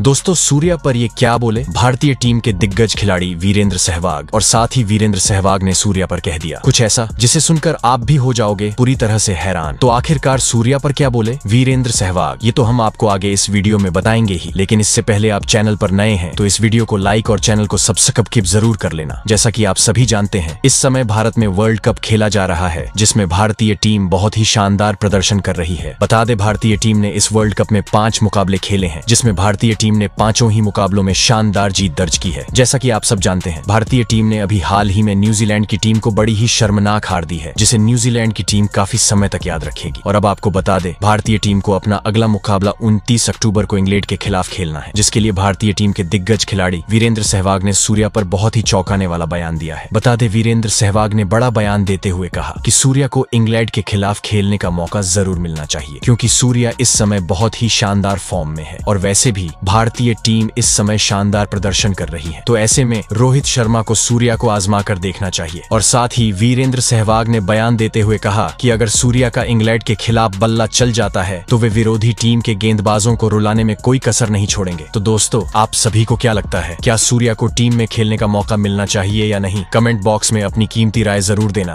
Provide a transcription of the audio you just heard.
दोस्तों सूर्या पर ये क्या बोले भारतीय टीम के दिग्गज खिलाड़ी वीरेंद्र सहवाग और साथ ही वीरेंद्र सहवाग ने सूर्या पर कह दिया कुछ ऐसा जिसे सुनकर आप भी हो जाओगे पूरी तरह से हैरान तो आखिरकार सूर्या पर क्या बोले वीरेंद्र सहवाग ये तो हम आपको आगे इस वीडियो में बताएंगे ही लेकिन इससे पहले आप चैनल पर नए हैं तो इस वीडियो को लाइक और चैनल को सब्सक्राइब जरूर कर लेना जैसा की आप सभी जानते हैं इस समय भारत में वर्ल्ड कप खेला जा रहा है जिसमे भारतीय टीम बहुत ही शानदार प्रदर्शन कर रही है बता दे भारतीय टीम ने इस वर्ल्ड कप में पांच मुकाबले खेले हैं जिसमे भारतीय टीम ने पांचों ही मुकाबलों में शानदार जीत दर्ज की है जैसा कि आप सब जानते हैं भारतीय टीम ने अभी हाल ही में न्यूजीलैंड की टीम को बड़ी ही शर्मनाक हार दी है जिसे न्यूजीलैंड की टीम काफी समय तक याद रखेगी और अब आपको बता दे भारतीय टीम को अपना अगला मुकाबला उनतीस अक्टूबर को इंग्लैंड के खिलाफ खेलना है जिसके लिए भारतीय टीम के दिग्गज खिलाड़ी वीरेंद्र सहवाग ने सूर्या पर बहुत ही चौंकाने वाला बयान दिया है बता दे वीरेंद्र सहवाग ने बड़ा बयान देते हुए कहा की सूर्या को इंग्लैंड के खिलाफ खेलने का मौका जरूर मिलना चाहिए क्यूँकी सूर्या इस समय बहुत ही शानदार फॉर्म में है और वैसे भी भारतीय टीम इस समय शानदार प्रदर्शन कर रही है तो ऐसे में रोहित शर्मा को सूर्या को आजमा कर देखना चाहिए और साथ ही वीरेंद्र सहवाग ने बयान देते हुए कहा कि अगर सूर्या का इंग्लैंड के खिलाफ बल्ला चल जाता है तो वे विरोधी टीम के गेंदबाजों को रुलाने में कोई कसर नहीं छोड़ेंगे तो दोस्तों आप सभी को क्या लगता है क्या सूर्या को टीम में खेलने का मौका मिलना चाहिए या नहीं कमेंट बॉक्स में अपनी कीमती राय जरूर देना